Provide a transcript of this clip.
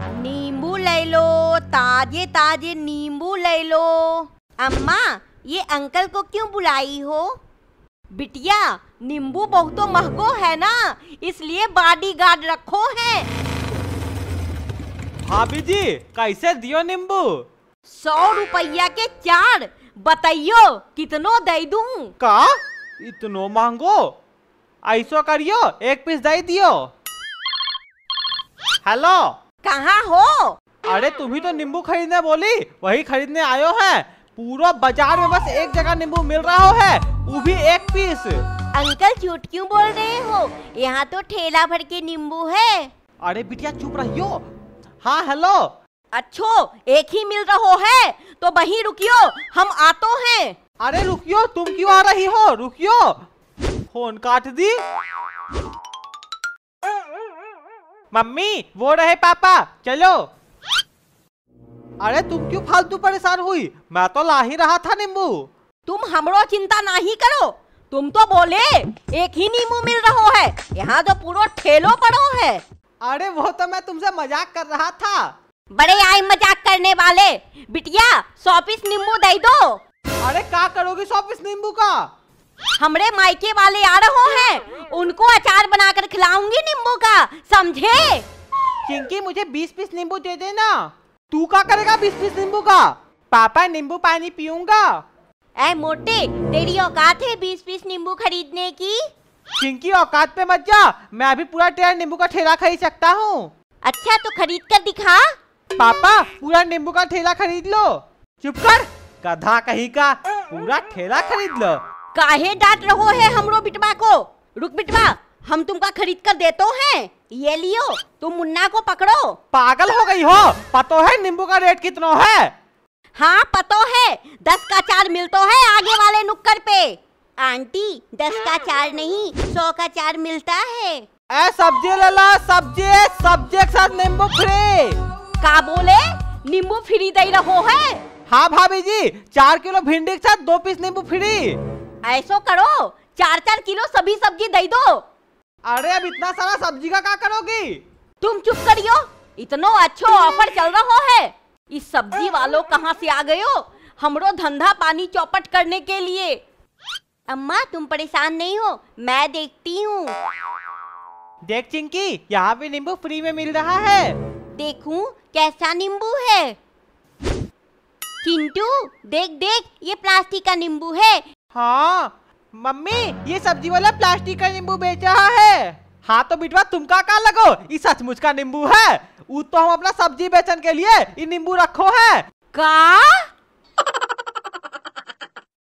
नींबू ले लो ताजे ताजे नींबू ले लो अम्मा ये अंकल को क्यों बुलाई हो बिटिया नींबू बहुत तो महंगो है ना इसलिए बॉडी गार्ड रखो है भाभी जी कैसे दियो नींबू सौ रुपया के चार बताइयो कितनो दे दू का इतनो महंगो ऐसो करियो एक पीस दे दियो हेलो कहाँ हो अरे तुम ही तो नींबू खरीदने बोली वही खरीदने आयो है पूरा बाजार में बस एक जगह नींबू मिल रहा है वो भी एक पीस अंकल झूठ क्यों बोल रहे हो यहाँ तो ठेला भर के नींबू है अरे बिटिया चुप रहियो हाँ हेलो अच्छो एक ही मिल रहा है तो वही रुकियो हम आतो हैं अरे रुकियो तुम क्यों आ रही हो रुकियो फोन काट दी मम्मी वो रहे पापा चलो अरे तुम क्यों फालतू परेशान हुई मैं तो ला ही रहा था नींबू तुम हमरो चिंता नहीं करो तुम तो बोले एक ही नींबू मिल रहा है यहाँ जो पूरा ठेलो पड़ो है अरे वो तो मैं तुमसे मजाक कर रहा था बड़े आए मजाक करने वाले बिटिया सौ पीस नींबू दे दो अरे क्या करोगी सौ पीस नींबू का हमरे मायके वाले आ रहे हैं उनको अचार बनाकर खिलाऊंगी नींबू का समझे चिंकी मुझे बीस पीस नींबू दे देना तू क्या करेगा बीस पीस नींबू का पापा नींबू पानी पीऊंगा ए मोटे तेरी औकात है बीस पीस नींबू खरीदने की चिंकी औकात पे मत जा मैं अभी पूरा टेरा नींबू का ठेला खरीद सकता हूँ अच्छा तो खरीद कर दिखा पापा पूरा नींबू का ठेला खरीद लो चुप कर गधा कहीं का पूरा ठेला खरीद लो काहे डांट रहो है हमरो बिटवा को रुक बिटवा हम तुमका खरीद कर देते हैं ये लियो तुम मुन्ना को पकड़ो पागल हो गई हो पतो है नींबू का रेट कितना है हाँ पतो है दस का चार मिलता है आगे वाले नुक्कड़ पे आंटी दस का चार नहीं सौ का चार मिलता है सब्जी ले ला सब्जी सब्जी के साथ नींबू फ्री का बोले नींबू फ्री दे रहो है हाँ भाभी जी चार किलो भिंडी के साथ दो पीस नींबू फ्री ऐसो करो चार चार किलो सभी सब्जी दे दो अरे अब इतना सारा सब्जी का क्या करोगी तुम चुप करियो इतनो अच्छो ऑफर चल रहा है इस सब्जी वालों कहाँ से आ हो हमरो धंधा पानी चौपट करने के लिए अम्मा तुम परेशान नहीं हो मैं देखती हूँ देख चिंकी यहाँ भी नींबू फ्री में मिल रहा है देखूं कैसा नींबू है चिंटू देख देख ये प्लास्टिक का नींबू है हाँ मम्मी ये सब्जी वाला प्लास्टिक का नींबू बेच रहा है हाँ तो बिटवा तुम का का लगो ये सचमुच का नींबू है वो तो हम अपना सब्जी बेचने के लिए ये नींबू रखो है का